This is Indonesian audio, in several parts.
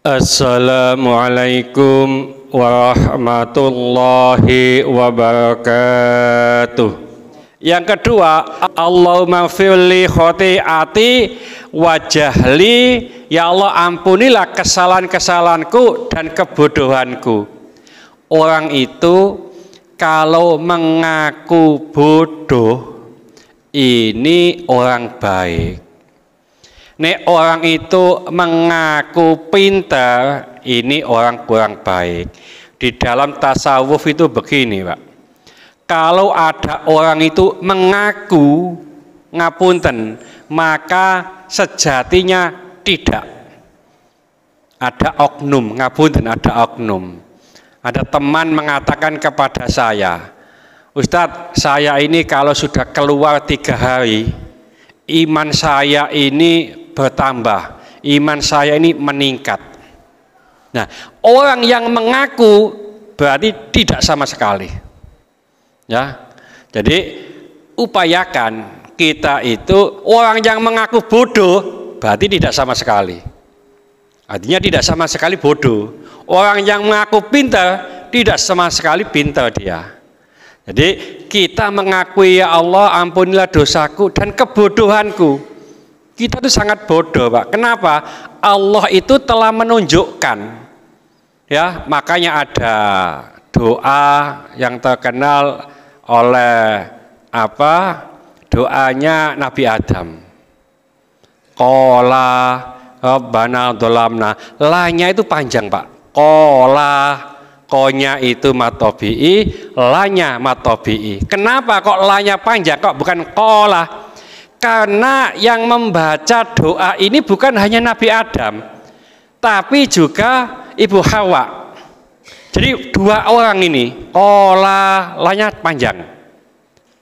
Assalamualaikum warahmatullahi wabarakatuh. Yang kedua, Allahumma fili khotiati wajahli, ya Allah ampunilah kesalahan-kesalahanku dan kebodohanku. Orang itu kalau mengaku bodoh, ini orang baik Nek orang itu mengaku pintar, ini orang kurang baik. Di dalam tasawuf itu begini, Pak. Kalau ada orang itu mengaku ngapunten, maka sejatinya tidak. Ada oknum, ngapunten ada oknum. Ada teman mengatakan kepada saya, Ustadz, saya ini kalau sudah keluar tiga hari, iman saya ini bertambah. Iman saya ini meningkat. Nah, orang yang mengaku berarti tidak sama sekali. Ya. Jadi upayakan kita itu orang yang mengaku bodoh berarti tidak sama sekali. Artinya tidak sama sekali bodoh. Orang yang mengaku pintar tidak sama sekali pintar dia. Jadi kita mengakui ya Allah ampunilah dosaku dan kebodohanku. Kita tuh sangat bodoh, Pak. Kenapa? Allah itu telah menunjukkan. Ya, makanya ada doa yang terkenal oleh apa? Doanya Nabi Adam. Kola Rabbana dolamna. Lanya itu panjang, Pak. Kola konya itu matobi'i, lanya matobi'i. Kenapa kok lanya panjang? Kok bukan kola? karena yang membaca doa ini bukan hanya Nabi Adam, tapi juga Ibu Hawa. Jadi dua orang ini lanyat panjang.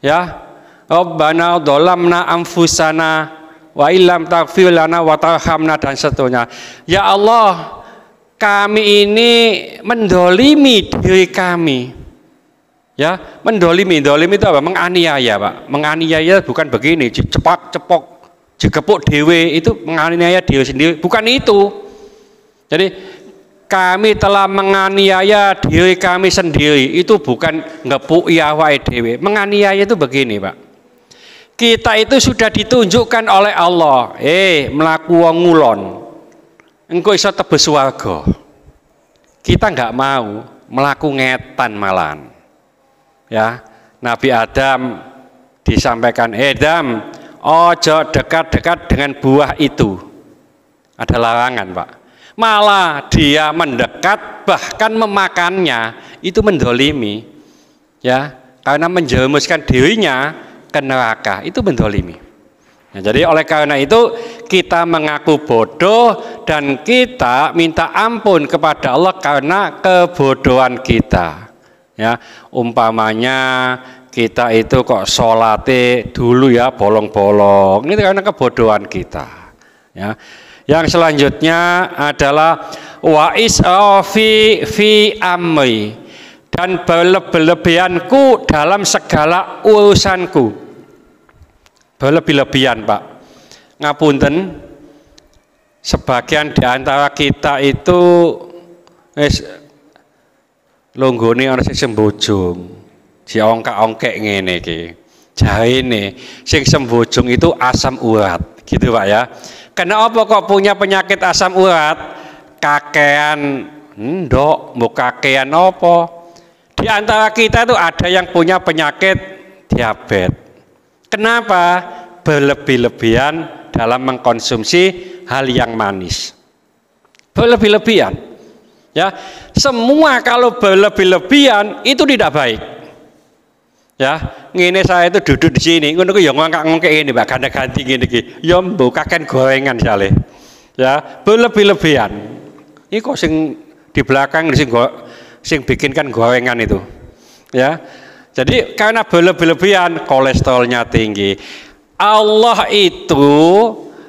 Ya. Rabbana dolamna amfusana wa ilam takfir wa tarhamna dan seterusnya. Ya Allah, kami ini mendolimi diri kami ya mendolimi dolim itu apa menganiaya pak menganiaya bukan begini cepak cepok jegepuk dewe itu menganiaya dewe sendiri bukan itu jadi kami telah menganiaya diri kami sendiri itu bukan ngepuk yawai dewe menganiaya itu begini pak kita itu sudah ditunjukkan oleh Allah eh melaku ngulon engkau iso tebus warga kita nggak mau melaku ngetan malahan Ya, Nabi Adam disampaikan, "Edam, eh, ojo dekat-dekat dengan buah itu." Ada larangan, Pak. Malah dia mendekat bahkan memakannya itu mendolimi. Ya, karena menjelmuskan dirinya ke neraka itu mendolimi. Nah, jadi oleh karena itu kita mengaku bodoh dan kita minta ampun kepada Allah karena kebodohan kita ya umpamanya kita itu kok solate dulu ya bolong-bolong ini karena kebodohan kita ya yang selanjutnya adalah wa isafi fi amri dan berlebihanku dalam segala urusanku berlebih-lebihan pak ngapunten sebagian di antara kita itu longgone ana sing sembojong si ongkak-ongkek ngene iki jahe ini sing sembojong itu asam urat gitu pak ya karena apa kok punya penyakit asam urat kakean ndok mau kakean apa di antara kita tuh ada yang punya penyakit diabetes kenapa berlebih-lebihan dalam mengkonsumsi hal yang manis berlebih-lebihan Ya, semua kalau berlebih-lebihan itu tidak baik. Ya, ini saya itu duduk di sini, ngono ya ngangkat-ngangkat ini mbak. ganda-ganti gini, gini Ya mbok gorengan sale. Ya, berlebih-lebihan. Ini kok sing di belakang sing go, sing bikinkan gorengan itu. Ya. Jadi karena berlebih-lebihan kolesterolnya tinggi. Allah itu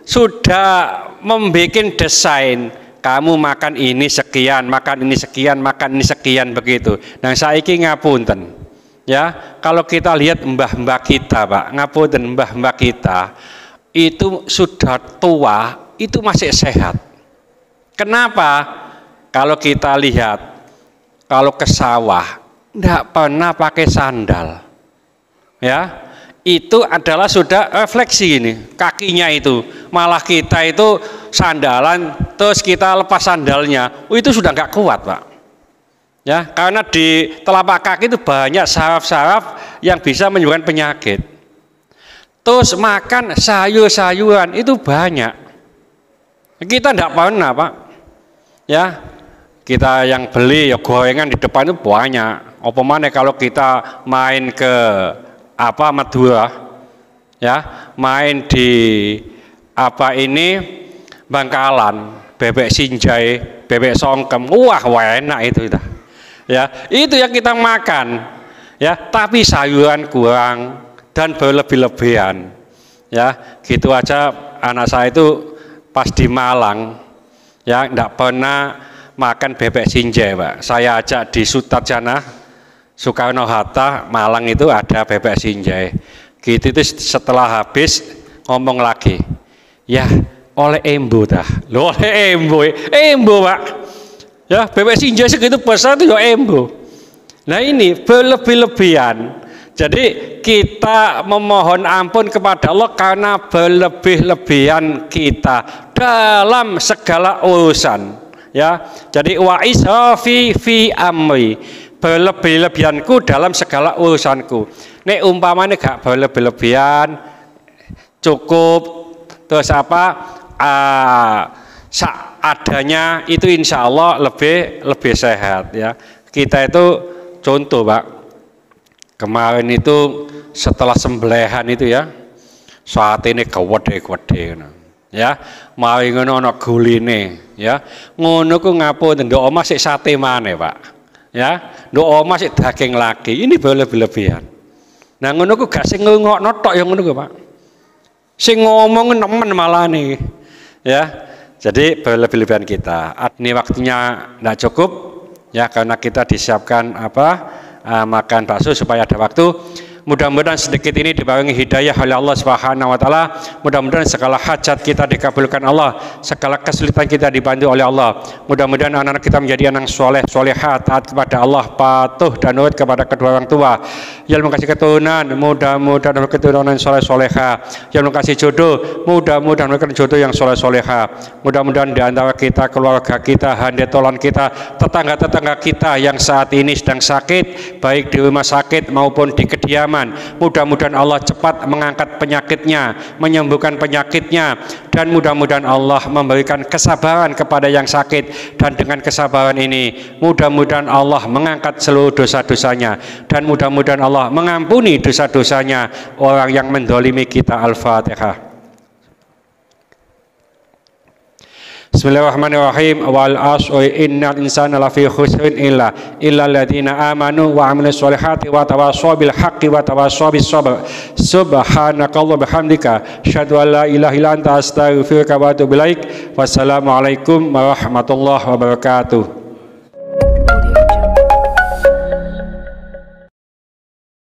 sudah membuat desain kamu makan ini sekian, makan ini sekian, makan ini sekian begitu. Nah ingin ngapunten. Ya, kalau kita lihat mbah-mbah kita, Pak, ngapunten mbah-mbah kita itu sudah tua, itu masih sehat. Kenapa? Kalau kita lihat kalau ke sawah tidak pernah pakai sandal. Ya, itu adalah sudah refleksi ini kakinya itu malah kita itu sandalan terus kita lepas sandalnya, oh itu sudah nggak kuat pak. Ya, karena di telapak kaki itu banyak saraf-saraf yang bisa menyebabkan penyakit. Terus makan sayur-sayuran itu banyak. Kita tidak pernah pak. Ya, kita yang beli ya gorengan di depan itu banyak. Apa mana kalau kita main ke apa Madura, ya main di apa ini Bangkalan bebek sinjai, bebek songkem, wah, wah enak itu dah. Ya, itu yang kita makan. Ya, tapi sayuran kurang dan berlebih-lebihan. Ya, gitu aja anak saya itu pas di Malang ya enggak pernah makan bebek sinjai, Pak. Saya ajak di Sutarjana Soekarno Hatta Malang itu ada bebek sinjai. Gitu itu setelah habis ngomong lagi. Ya, oleh embo dah lo oleh embo eh. embo pak ya bebek sinja segitu besar itu ya embo nah ini berlebih-lebihan jadi kita memohon ampun kepada Allah karena berlebih-lebihan kita dalam segala urusan ya jadi wa ishafi fi amri berlebih-lebihanku dalam segala urusanku nek umpamanya gak berlebih-lebihan cukup terus apa uh, adanya itu insya Allah lebih lebih sehat ya kita itu contoh pak kemarin itu setelah sembelihan itu ya saat ini kewede kewede ya mau ngono ana guline ya ngono ku ngapo ndok omah si sate mana Pak ya doa omah si daging lagi ini lebih lebihan nah ngono ku gak sih ngono notok yang ngono ku Pak sing ngomong nemen malah nih ya jadi berlebih-lebihan kita ini waktunya tidak cukup ya karena kita disiapkan apa eh, makan bakso supaya ada waktu Mudah-mudahan sedikit ini dibawangi hidayah oleh Allah Subhanahu wa taala. Mudah-mudahan segala hajat kita dikabulkan Allah, segala kesulitan kita dibantu oleh Allah. Mudah-mudahan anak-anak kita menjadi anak soleh, solehah taat kepada Allah, patuh dan nurut kepada kedua orang tua. Yang mengasihi keturunan, mudah-mudahan keturunan soleh soleha. Yang mengasihi jodoh, mudah-mudahan mereka jodoh yang soleh soleha. Mudah-mudahan di antara kita, keluarga kita, tolan kita, tetangga-tetangga kita yang saat ini sedang sakit, baik di rumah sakit maupun di kediaman zaman. mudah-mudahan Allah cepat mengangkat penyakitnya menyembuhkan penyakitnya dan mudah-mudahan Allah memberikan kesabaran kepada yang sakit dan dengan kesabaran ini mudah-mudahan Allah mengangkat seluruh dosa-dosanya dan mudah-mudahan Allah mengampuni dosa-dosanya orang yang mendolimi kita Al-Fatihah Bismillahirrahmanirrahim. Wal asri innal insana lafi khusrin illa illa alladziina aamanu wa 'amilus sholihati wa tawassaw bil haqqi wa tawassaw bis sabr. Subhanakallahumma bihamdika asyhadu an la ilaha illa anta astaghfiruka wa atubu ilaik. Wassalamualaikum warahmatullahi wabarakatuh.